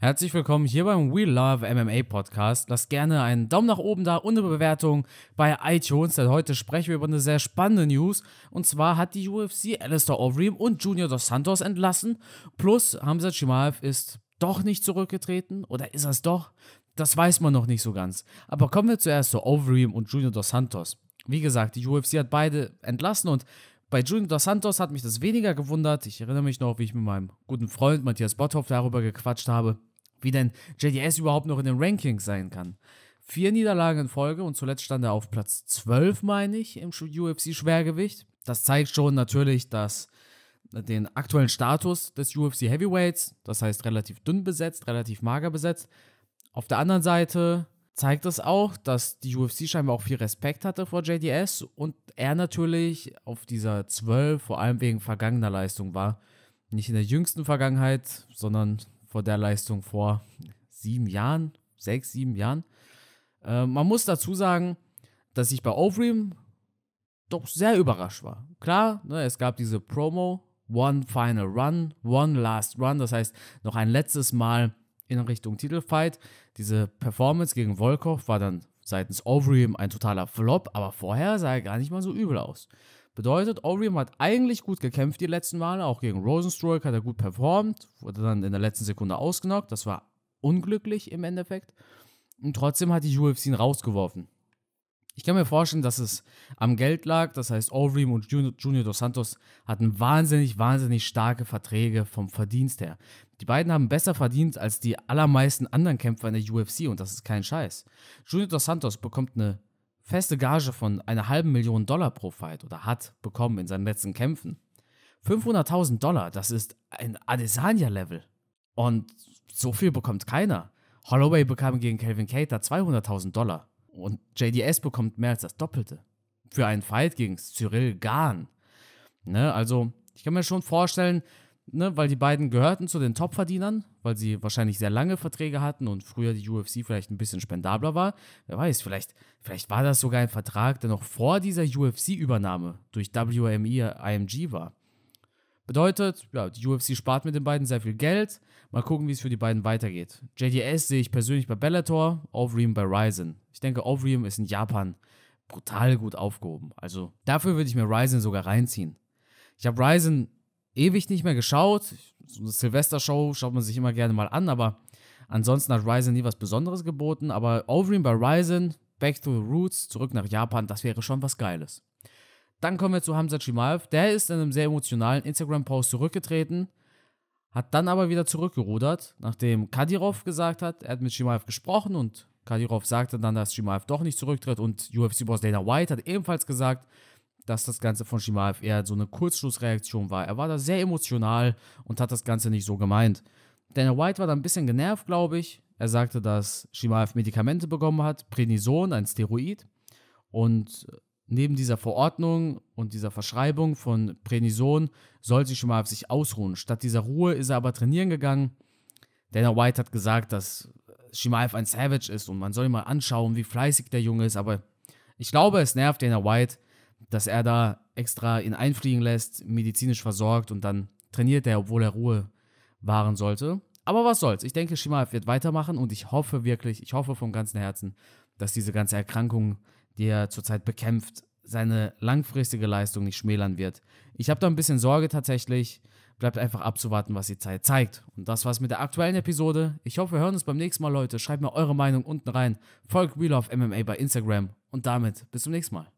Herzlich willkommen hier beim We Love MMA Podcast. Lasst gerne einen Daumen nach oben da und eine Bewertung bei iTunes, denn heute sprechen wir über eine sehr spannende News. Und zwar hat die UFC Alistair Overeem und Junior Dos Santos entlassen. Plus Hamza Chimaev ist doch nicht zurückgetreten oder ist es doch? Das weiß man noch nicht so ganz. Aber kommen wir zuerst zu Overeem und Junior Dos Santos. Wie gesagt, die UFC hat beide entlassen und bei Junior Dos Santos hat mich das weniger gewundert. Ich erinnere mich noch, wie ich mit meinem guten Freund Matthias Botthoff darüber gequatscht habe wie denn JDS überhaupt noch in den Rankings sein kann. Vier Niederlagen in Folge und zuletzt stand er auf Platz 12, meine ich, im UFC-Schwergewicht. Das zeigt schon natürlich, dass den aktuellen Status des UFC Heavyweights, das heißt relativ dünn besetzt, relativ mager besetzt. Auf der anderen Seite zeigt das auch, dass die UFC scheinbar auch viel Respekt hatte vor JDS und er natürlich auf dieser 12 vor allem wegen vergangener Leistung war. Nicht in der jüngsten Vergangenheit, sondern vor der Leistung vor sieben Jahren, sechs, sieben Jahren. Äh, man muss dazu sagen, dass ich bei Overeem doch sehr überrascht war. Klar, ne, es gab diese Promo, One Final Run, One Last Run, das heißt noch ein letztes Mal in Richtung Titelfight. Diese Performance gegen Volkov war dann seitens Overeem ein totaler Flop, aber vorher sah er gar nicht mal so übel aus. Bedeutet, Orium hat eigentlich gut gekämpft die letzten Male, auch gegen Rosenstroke hat er gut performt, wurde dann in der letzten Sekunde ausgenockt, das war unglücklich im Endeffekt. Und trotzdem hat die UFC ihn rausgeworfen. Ich kann mir vorstellen, dass es am Geld lag. Das heißt, Overeem und Junior Dos Santos hatten wahnsinnig, wahnsinnig starke Verträge vom Verdienst her. Die beiden haben besser verdient als die allermeisten anderen Kämpfer in der UFC und das ist kein Scheiß. Junior Dos Santos bekommt eine feste Gage von einer halben Million Dollar pro Fight oder hat bekommen in seinen letzten Kämpfen. 500.000 Dollar, das ist ein Adesanya-Level. Und so viel bekommt keiner. Holloway bekam gegen Calvin Cater 200.000 Dollar. Und JDS bekommt mehr als das Doppelte. Für einen Fight gegen Cyril Gahn. Ne, also, ich kann mir schon vorstellen, ne, weil die beiden gehörten zu den Topverdienern, weil sie wahrscheinlich sehr lange Verträge hatten und früher die UFC vielleicht ein bisschen spendabler war. Wer weiß, vielleicht, vielleicht war das sogar ein Vertrag, der noch vor dieser UFC-Übernahme durch WME IMG war. Bedeutet, ja, die UFC spart mit den beiden sehr viel Geld. Mal gucken, wie es für die beiden weitergeht. JDS sehe ich persönlich bei Bellator, Overeem bei Ryzen. Ich denke, Overeem ist in Japan brutal gut aufgehoben. Also dafür würde ich mir Ryzen sogar reinziehen. Ich habe Ryzen ewig nicht mehr geschaut. So eine Silvester-Show schaut man sich immer gerne mal an, aber ansonsten hat Ryzen nie was Besonderes geboten. Aber Overeem bei Ryzen, Back to the Roots, zurück nach Japan, das wäre schon was Geiles. Dann kommen wir zu Hamza Chimaev. Der ist in einem sehr emotionalen Instagram-Post zurückgetreten, hat dann aber wieder zurückgerudert, nachdem Kadirov gesagt hat, er hat mit Chimaev gesprochen und Kadirov sagte dann, dass Chimaev doch nicht zurücktritt und UFC-Boss Dana White hat ebenfalls gesagt, dass das Ganze von Shimaev eher so eine Kurzschlussreaktion war. Er war da sehr emotional und hat das Ganze nicht so gemeint. Dana White war da ein bisschen genervt, glaube ich. Er sagte, dass Shimaev Medikamente bekommen hat, Prednison, ein Steroid. Und äh, neben dieser Verordnung und dieser Verschreibung von Prednison sollte sich Shimaev sich ausruhen. Statt dieser Ruhe ist er aber trainieren gegangen. Dana White hat gesagt, dass Shimaev ein Savage ist und man soll ihn mal anschauen, wie fleißig der Junge ist. Aber ich glaube, es nervt Dana White, dass er da extra ihn einfliegen lässt, medizinisch versorgt und dann trainiert er, obwohl er Ruhe wahren sollte. Aber was soll's? Ich denke, Shimaev wird weitermachen und ich hoffe wirklich, ich hoffe vom ganzen Herzen, dass diese ganze Erkrankung, die er zurzeit bekämpft, seine langfristige Leistung nicht schmälern wird. Ich habe da ein bisschen Sorge tatsächlich. Bleibt einfach abzuwarten, was die Zeit zeigt. Und das war's mit der aktuellen Episode. Ich hoffe, wir hören uns beim nächsten Mal, Leute. Schreibt mir eure Meinung unten rein. Folgt Wheel of MMA bei Instagram. Und damit bis zum nächsten Mal.